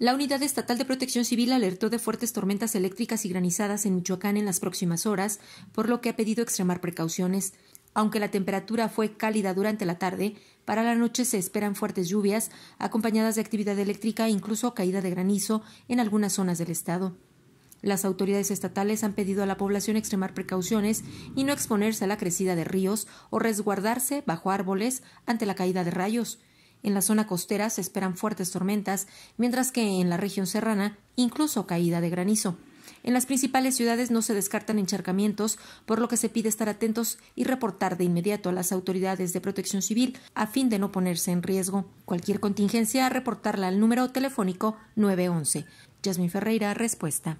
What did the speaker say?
La Unidad Estatal de Protección Civil alertó de fuertes tormentas eléctricas y granizadas en Michoacán en las próximas horas, por lo que ha pedido extremar precauciones. Aunque la temperatura fue cálida durante la tarde, para la noche se esperan fuertes lluvias, acompañadas de actividad eléctrica e incluso caída de granizo en algunas zonas del estado. Las autoridades estatales han pedido a la población extremar precauciones y no exponerse a la crecida de ríos o resguardarse bajo árboles ante la caída de rayos. En la zona costera se esperan fuertes tormentas, mientras que en la región serrana incluso caída de granizo. En las principales ciudades no se descartan encharcamientos, por lo que se pide estar atentos y reportar de inmediato a las autoridades de protección civil a fin de no ponerse en riesgo. Cualquier contingencia, reportarla al número telefónico 911. Yasmin Ferreira, respuesta.